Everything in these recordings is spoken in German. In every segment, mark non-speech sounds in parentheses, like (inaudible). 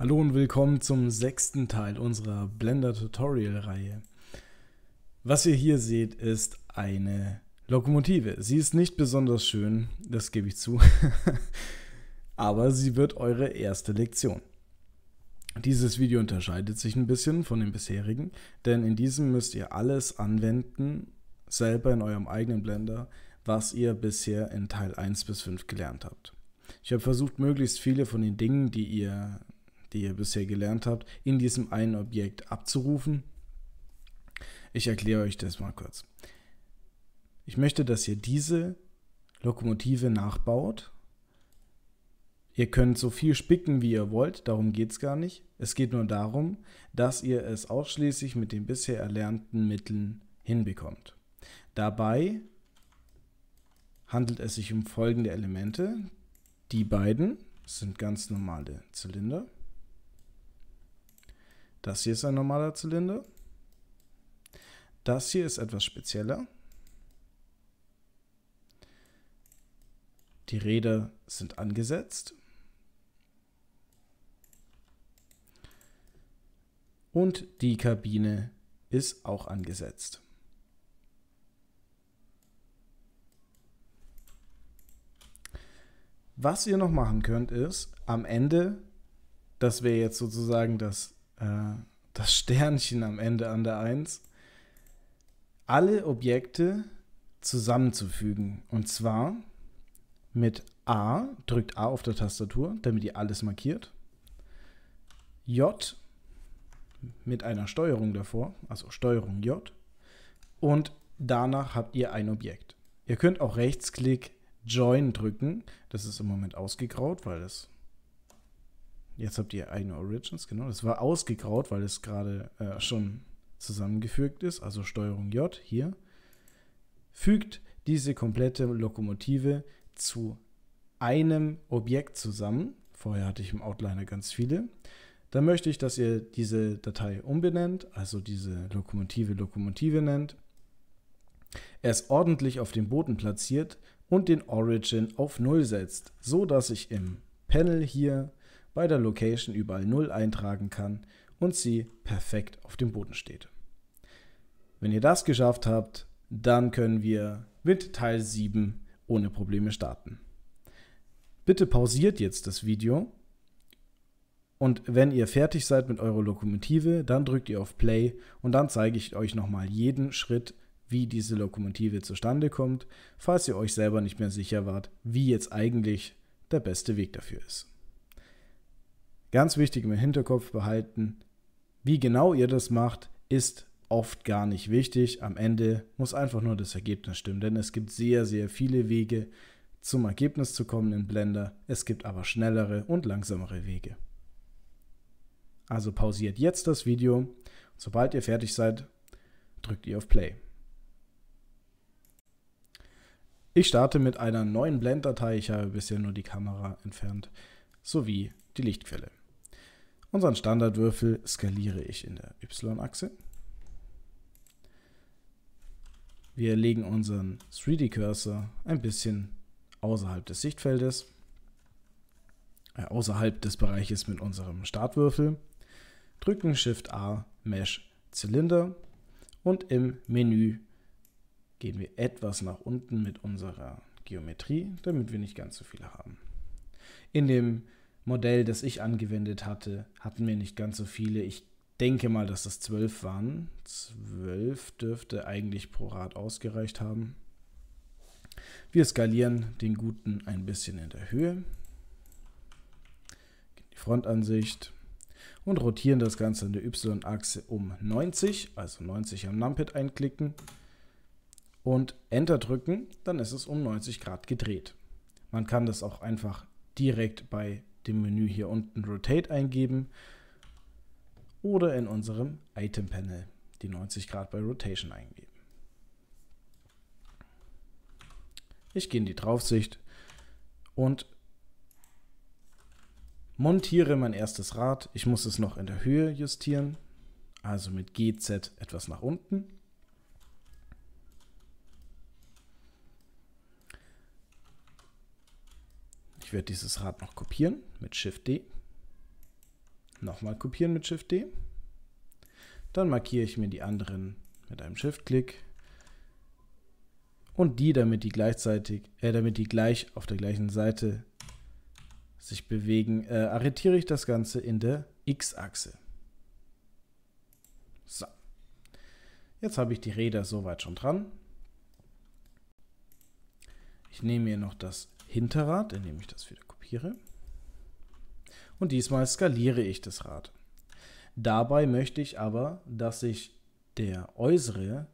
Hallo und willkommen zum sechsten Teil unserer Blender Tutorial Reihe. Was ihr hier seht, ist eine Lokomotive. Sie ist nicht besonders schön, das gebe ich zu, (laughs) aber sie wird eure erste Lektion. Dieses Video unterscheidet sich ein bisschen von dem bisherigen, denn in diesem müsst ihr alles anwenden, selber in eurem eigenen Blender, was ihr bisher in Teil 1 bis 5 gelernt habt. Ich habe versucht, möglichst viele von den Dingen, die ihr die ihr bisher gelernt habt, in diesem einen Objekt abzurufen. Ich erkläre euch das mal kurz. Ich möchte, dass ihr diese Lokomotive nachbaut. Ihr könnt so viel spicken, wie ihr wollt, darum geht es gar nicht. Es geht nur darum, dass ihr es ausschließlich mit den bisher erlernten Mitteln hinbekommt. Dabei handelt es sich um folgende Elemente. Die beiden sind ganz normale Zylinder. Das hier ist ein normaler Zylinder. Das hier ist etwas spezieller. Die Räder sind angesetzt. Und die Kabine ist auch angesetzt. Was ihr noch machen könnt ist, am Ende, das wäre jetzt sozusagen das äh, das Sternchen am Ende an der 1, alle Objekte zusammenzufügen. Und zwar mit A, drückt A auf der Tastatur, damit ihr alles markiert. J mit einer Steuerung davor, also Steuerung J. Und danach habt ihr ein Objekt. Ihr könnt auch Rechtsklick Join drücken. Das ist im Moment ausgegraut, weil es Jetzt habt ihr eigene Origins, genau. Das war ausgegraut, weil es gerade äh, schon zusammengefügt ist. Also Steuerung J hier. Fügt diese komplette Lokomotive zu einem Objekt zusammen. Vorher hatte ich im Outliner ganz viele. Dann möchte ich, dass ihr diese Datei umbenennt, also diese Lokomotive Lokomotive nennt. Es ordentlich auf dem Boden platziert und den Origin auf 0 setzt, so dass ich im Panel hier bei der Location überall 0 eintragen kann und sie perfekt auf dem Boden steht. Wenn ihr das geschafft habt, dann können wir mit Teil 7 ohne Probleme starten. Bitte pausiert jetzt das Video und wenn ihr fertig seid mit eurer Lokomotive, dann drückt ihr auf Play und dann zeige ich euch nochmal jeden Schritt, wie diese Lokomotive zustande kommt, falls ihr euch selber nicht mehr sicher wart, wie jetzt eigentlich der beste Weg dafür ist. Ganz wichtig im Hinterkopf behalten, wie genau ihr das macht, ist oft gar nicht wichtig. Am Ende muss einfach nur das Ergebnis stimmen, denn es gibt sehr, sehr viele Wege zum Ergebnis zu kommen in Blender. Es gibt aber schnellere und langsamere Wege. Also pausiert jetzt das Video. Sobald ihr fertig seid, drückt ihr auf Play. Ich starte mit einer neuen Blend-Datei. Ich habe bisher nur die Kamera entfernt sowie die Lichtquelle. Unseren Standardwürfel skaliere ich in der Y-Achse. Wir legen unseren 3D-Cursor ein bisschen außerhalb des Sichtfeldes, äh, außerhalb des Bereiches mit unserem Startwürfel, drücken Shift A, Mesh, Zylinder und im Menü gehen wir etwas nach unten mit unserer Geometrie, damit wir nicht ganz so viele haben. In dem Modell, das ich angewendet hatte, hatten wir nicht ganz so viele. Ich denke mal, dass das zwölf waren. Zwölf dürfte eigentlich pro Rad ausgereicht haben. Wir skalieren den guten ein bisschen in der Höhe. Die Frontansicht und rotieren das Ganze an der Y-Achse um 90, also 90 am Numpad einklicken und Enter drücken, dann ist es um 90 Grad gedreht. Man kann das auch einfach direkt bei dem Menü hier unten Rotate eingeben oder in unserem Item Panel die 90 Grad bei Rotation eingeben. Ich gehe in die Draufsicht und montiere mein erstes Rad. Ich muss es noch in der Höhe justieren, also mit GZ etwas nach unten. Ich werde dieses Rad noch kopieren mit Shift D. Nochmal kopieren mit Shift D. Dann markiere ich mir die anderen mit einem Shift-Klick und die, damit die gleichzeitig, äh, damit die gleich auf der gleichen Seite sich bewegen, äh, arretiere ich das Ganze in der X-Achse. So. Jetzt habe ich die Räder soweit schon dran. Ich nehme mir noch das Hinterrad, indem ich das wieder kopiere. Und diesmal skaliere ich das Rad. Dabei möchte ich aber, dass sich der äußere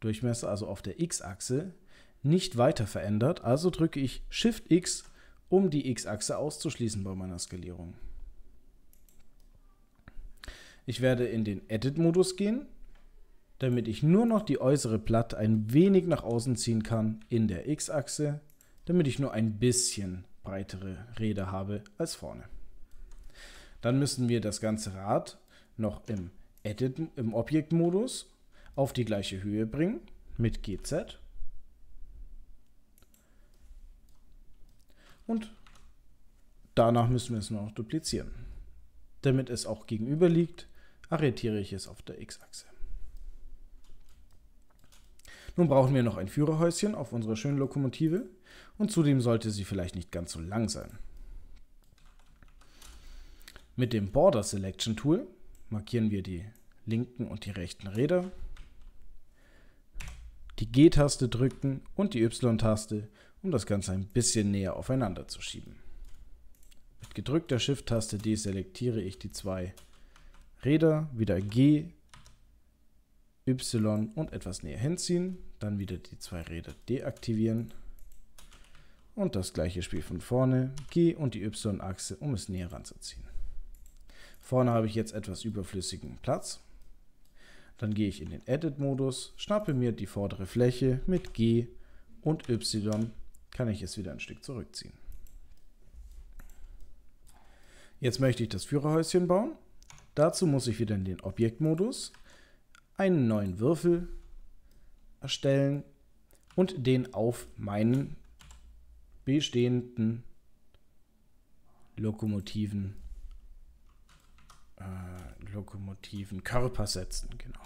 Durchmesser, also auf der x-Achse, nicht weiter verändert. Also drücke ich Shift X, um die x-Achse auszuschließen bei meiner Skalierung. Ich werde in den Edit-Modus gehen, damit ich nur noch die äußere Platte ein wenig nach außen ziehen kann in der x-Achse damit ich nur ein bisschen breitere Räder habe als vorne. Dann müssen wir das ganze Rad noch im Edit, im Objektmodus auf die gleiche Höhe bringen mit GZ und danach müssen wir es nur noch duplizieren. Damit es auch gegenüber liegt, arretiere ich es auf der X-Achse. Nun brauchen wir noch ein Führerhäuschen auf unserer schönen Lokomotive und zudem sollte sie vielleicht nicht ganz so lang sein. Mit dem Border Selection Tool markieren wir die linken und die rechten Räder, die G-Taste drücken und die Y-Taste, um das Ganze ein bisschen näher aufeinander zu schieben. Mit gedrückter Shift-Taste deselektiere ich die zwei Räder, wieder G, Y und etwas näher hinziehen, dann wieder die zwei Räder deaktivieren und das gleiche Spiel von vorne, G und die Y-Achse, um es näher ranzuziehen. Vorne habe ich jetzt etwas überflüssigen Platz. Dann gehe ich in den Edit-Modus, schnappe mir die vordere Fläche mit G und Y, kann ich es wieder ein Stück zurückziehen. Jetzt möchte ich das Führerhäuschen bauen. Dazu muss ich wieder in den Objektmodus einen neuen Würfel erstellen und den auf meinen bestehenden Lokomotiven, äh, Lokomotiven Körper setzen. Genau.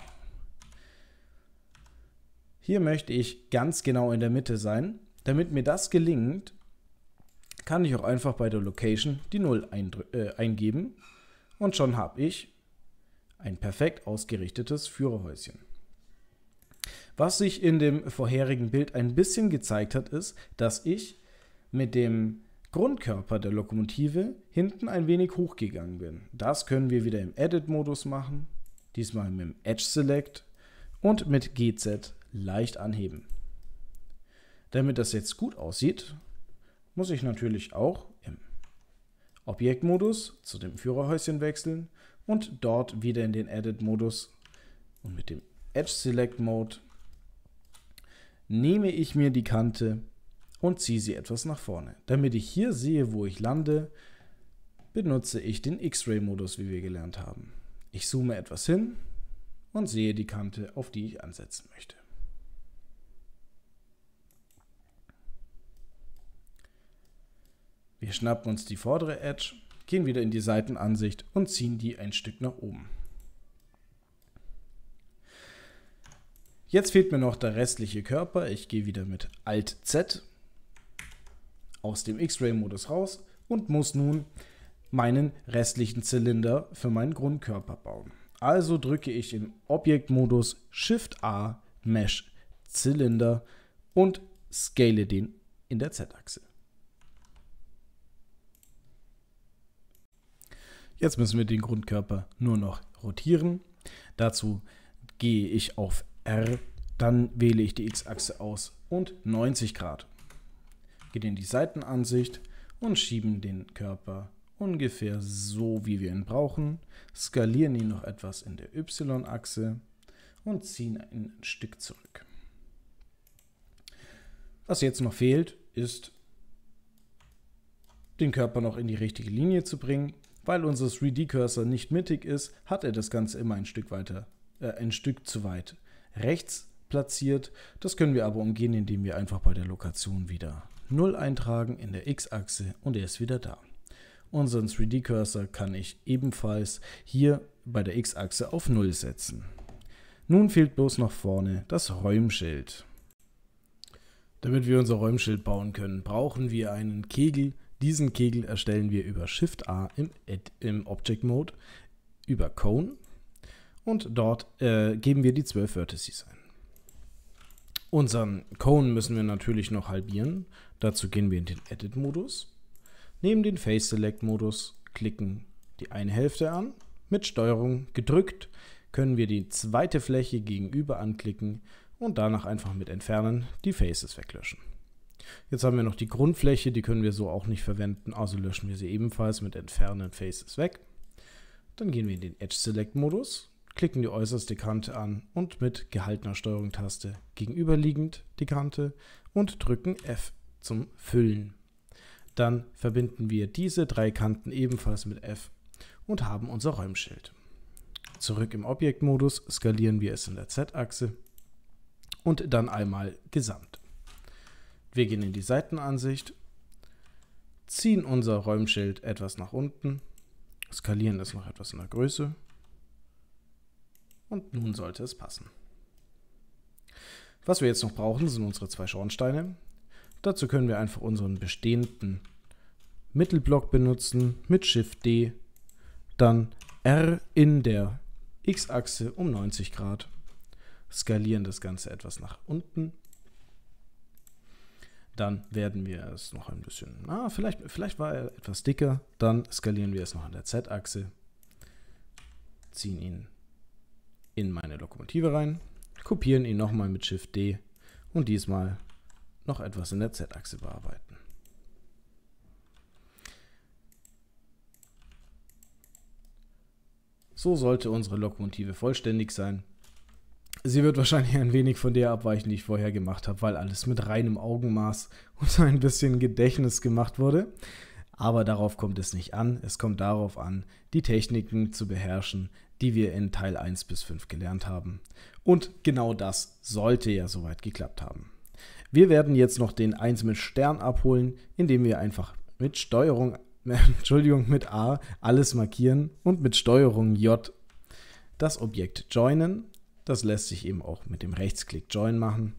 Hier möchte ich ganz genau in der Mitte sein. Damit mir das gelingt, kann ich auch einfach bei der Location die 0 äh, eingeben und schon habe ich ein perfekt ausgerichtetes Führerhäuschen. Was sich in dem vorherigen Bild ein bisschen gezeigt hat, ist, dass ich mit dem Grundkörper der Lokomotive hinten ein wenig hochgegangen bin. Das können wir wieder im Edit-Modus machen, diesmal mit dem Edge Select und mit GZ leicht anheben. Damit das jetzt gut aussieht, muss ich natürlich auch im Objektmodus zu dem Führerhäuschen wechseln und dort wieder in den Edit-Modus und mit dem Edge Select Mode nehme ich mir die Kante und ziehe sie etwas nach vorne. Damit ich hier sehe, wo ich lande, benutze ich den X-Ray-Modus, wie wir gelernt haben. Ich zoome etwas hin und sehe die Kante, auf die ich ansetzen möchte. Wir schnappen uns die vordere Edge, gehen wieder in die Seitenansicht und ziehen die ein Stück nach oben. Jetzt fehlt mir noch der restliche Körper. Ich gehe wieder mit Alt-Z aus dem X-Ray-Modus raus und muss nun meinen restlichen Zylinder für meinen Grundkörper bauen. Also drücke ich im Objektmodus Shift A Mesh Zylinder und scale den in der Z-Achse. Jetzt müssen wir den Grundkörper nur noch rotieren. Dazu gehe ich auf R, dann wähle ich die X-Achse aus und 90 Grad geht in die Seitenansicht und schieben den Körper ungefähr so, wie wir ihn brauchen, skalieren ihn noch etwas in der Y-Achse und ziehen ein Stück zurück. Was jetzt noch fehlt, ist den Körper noch in die richtige Linie zu bringen. Weil unser 3D-Cursor nicht mittig ist, hat er das Ganze immer ein Stück weiter, äh, ein Stück zu weit rechts platziert. Das können wir aber umgehen, indem wir einfach bei der Lokation wieder 0 eintragen in der x-Achse und er ist wieder da. Unseren 3D-Cursor kann ich ebenfalls hier bei der x-Achse auf 0 setzen. Nun fehlt bloß noch vorne das Räumschild. Damit wir unser Räumschild bauen können, brauchen wir einen Kegel. Diesen Kegel erstellen wir über Shift A im, im Object Mode, über Cone und dort äh, geben wir die 12 Vertices ein. Unseren Cone müssen wir natürlich noch halbieren Dazu gehen wir in den Edit-Modus, nehmen den Face Select-Modus, klicken die eine Hälfte an, mit Steuerung gedrückt können wir die zweite Fläche gegenüber anklicken und danach einfach mit Entfernen die Faces weglöschen. Jetzt haben wir noch die Grundfläche, die können wir so auch nicht verwenden, also löschen wir sie ebenfalls mit Entfernen Faces weg. Dann gehen wir in den Edge Select Modus, klicken die äußerste Kante an und mit gehaltener Steuerung-Taste gegenüberliegend die Kante und drücken F zum Füllen. Dann verbinden wir diese drei Kanten ebenfalls mit F und haben unser Räumschild. Zurück im Objektmodus skalieren wir es in der Z-Achse und dann einmal Gesamt. Wir gehen in die Seitenansicht, ziehen unser Räumschild etwas nach unten, skalieren es noch etwas in der Größe und nun sollte es passen. Was wir jetzt noch brauchen, sind unsere zwei Schornsteine. Dazu können wir einfach unseren bestehenden Mittelblock benutzen mit Shift D, dann R in der X-Achse um 90 Grad, skalieren das Ganze etwas nach unten. Dann werden wir es noch ein bisschen, ah, vielleicht, vielleicht war er etwas dicker, dann skalieren wir es noch an der Z-Achse, ziehen ihn in meine Lokomotive rein, kopieren ihn nochmal mit Shift D und diesmal noch etwas in der Z-Achse bearbeiten. So sollte unsere Lokomotive vollständig sein. Sie wird wahrscheinlich ein wenig von der abweichen, die ich vorher gemacht habe, weil alles mit reinem Augenmaß (laughs) und ein bisschen Gedächtnis gemacht wurde. Aber darauf kommt es nicht an. Es kommt darauf an, die Techniken zu beherrschen, die wir in Teil 1 bis 5 gelernt haben. Und genau das sollte ja soweit geklappt haben. Wir werden jetzt noch den 1 mit Stern abholen, indem wir einfach mit Steuerung, (laughs) Entschuldigung, mit A alles markieren und mit Steuerung J das Objekt joinen. Das lässt sich eben auch mit dem Rechtsklick Join machen.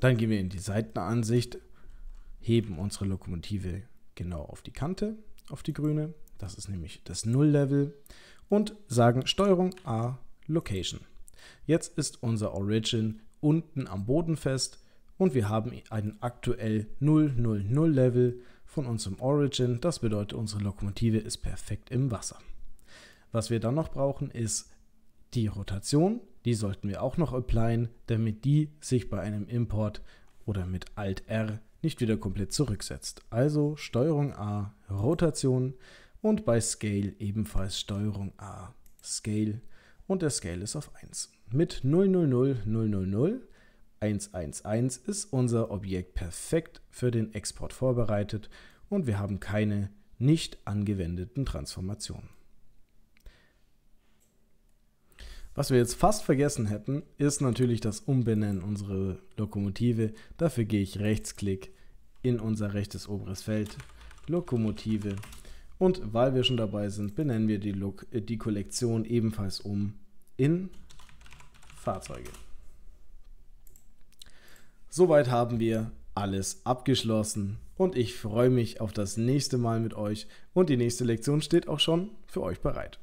Dann gehen wir in die Seitenansicht, heben unsere Lokomotive genau auf die Kante, auf die grüne. Das ist nämlich das Null-Level. Und sagen Steuerung A Location. Jetzt ist unser Origin unten am Boden fest und wir haben einen aktuell 000 Level von unserem Origin. Das bedeutet, unsere Lokomotive ist perfekt im Wasser. Was wir dann noch brauchen, ist die Rotation. Die sollten wir auch noch applyen, damit die sich bei einem Import oder mit Alt R nicht wieder komplett zurücksetzt. Also Steuerung A, Rotation und bei Scale ebenfalls Steuerung A, Scale und der Scale ist auf 1. Mit 0000001111 ist unser Objekt perfekt für den Export vorbereitet und wir haben keine nicht angewendeten Transformationen. Was wir jetzt fast vergessen hätten, ist natürlich das Umbenennen unserer Lokomotive. Dafür gehe ich Rechtsklick in unser rechtes oberes Feld, Lokomotive. Und weil wir schon dabei sind, benennen wir die, Lok äh, die Kollektion ebenfalls um in Fahrzeuge. Soweit haben wir alles abgeschlossen und ich freue mich auf das nächste Mal mit euch und die nächste Lektion steht auch schon für euch bereit.